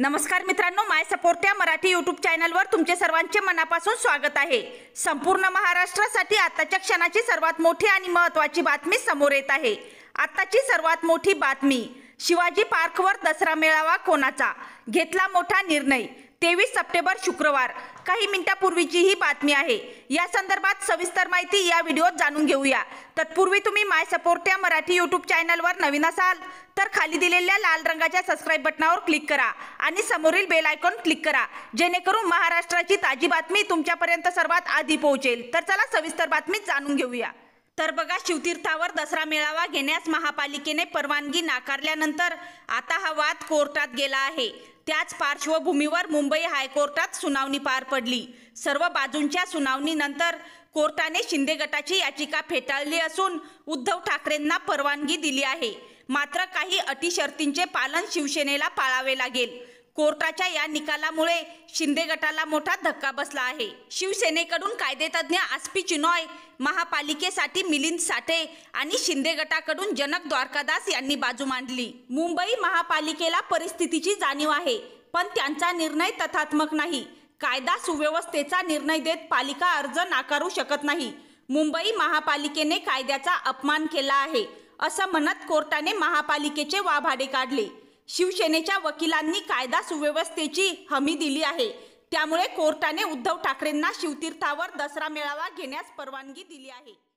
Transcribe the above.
नमस्कार मित्रांनो माय सपोर्ट या मराठी यूट्यूब चॅनलवर तुमचे सर्वांचे मनापासून स्वागत आहे संपूर्ण महाराष्ट्रासाठी आताच्या क्षणाची सर्वात मोठी आणि महत्त्वाची बातमी समोर येत आहे आताची सर्वात मोठी बातमी शिवाजी पार्कवर दसरा मेळावा कोणाचा घेतला मोठा निर्णय तेवीस सप्टेंबर शुक्रवार काही मिनिटांपूर्वीची ही बातमी आहे या संदर्भात सविस्तर माहिती या व्हिडिओत जाणून घेऊया तत्पूर्वी तुम्ही माय सपोर्ट या मराठी यूट्यूब चॅनलवर नवीन असाल तर खाली दिलेल्या लाल रंगाच्या सबस्क्राईब बटनावर क्लिक करा आणि समोरील बेल आयकॉन क्लिक करा जेणेकरून महाराष्ट्राची ताजी बातमी तुमच्यापर्यंत सर्वात आधी पोहोचेल तर चला सविस्तर बातमी जाणून घेऊया तर बघा शिवतीर्थावर दसरा मेळावा घेण्यास महापालिकेने परवानगी नाकारल्यानंतर आता हा वाद कोर्टात गेला आहे त्याच पार्श्वभूमीवर मुंबई हायकोर्टात सुनावणी पार पडली सर्व बाजूंच्या सुनावणीनंतर कोर्टाने शिंदे गटाची याचिका फेटाळली असून उद्धव ठाकरेंना परवानगी दिली आहे मात्र काही अटी शर्तींचे पालन शिवसेनेला पाळावे लागेल कोर्टाच्या या निकालामुळे शिंदे गटाला मोठा धक्का बसला आहे शिवसेनेकडून कायदेतज्ञ आस्पी चिनॉय महापालिकेसाठी मिलिंद साठे आणि शिंदे गटाकडून जनक द्वारकादास यांनी बाजू मांडली मुंबई महापालिकेला परिस्थितीची जाणीव आहे पण त्यांचा निर्णय तथात्मक नाही कायदा सुव्यवस्थेचा निर्णय देत पालिका अर्ज नाकारू शकत नाही मुंबई महापालिकेने कायद्याचा अपमान केला आहे असं म्हणत कोर्टाने महापालिकेचे वाभाडे काढले शिवसेनेच्या वकिलांनी कायदा सुव्यवस्थेची हमी दिली आहे त्यामुळे कोर्टाने उद्धव ठाकरेंना शिवतीर्थावर दसरा मेळावा घेण्यास परवानगी दिली आहे